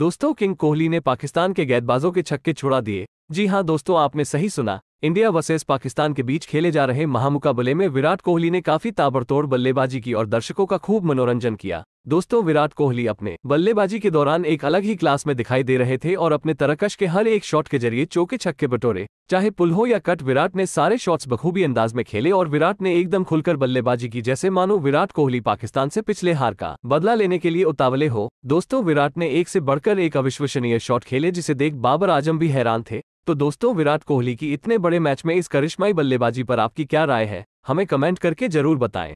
दोस्तों किंग कोहली ने पाकिस्तान के गेंदबाजों के छक्के छुड़ा दिए जी हां दोस्तों आपने सही सुना इंडिया वर्सेज पाकिस्तान के बीच खेले जा रहे महामुकाबले में विराट कोहली ने काफी ताबड़तोड़ बल्लेबाजी की और दर्शकों का खूब मनोरंजन किया दोस्तों विराट कोहली अपने बल्लेबाजी के दौरान एक अलग ही क्लास में दिखाई दे रहे थे और अपने तरकश के हर एक शॉट के जरिए चौके छक्के बटोरे चाहे पुल हो या कट विराट ने सारे शॉट्स बखूबी अंदाज में खेले और विराट ने एकदम खुलकर बल्लेबाजी की जैसे मानो विराट कोहली पाकिस्तान से पिछले हार का बदला लेने के लिए उतावले हो दोस्तों विराट ने एक से बढ़कर एक अविश्वसनीय शॉट खेले जिसे देख बाबर आजम भी हैरान थे तो दोस्तों विराट कोहली की इतने बड़े मैच में इस करिश्माई बल्लेबाजी पर आपकी क्या राय है हमें कमेंट करके जरूर बताएं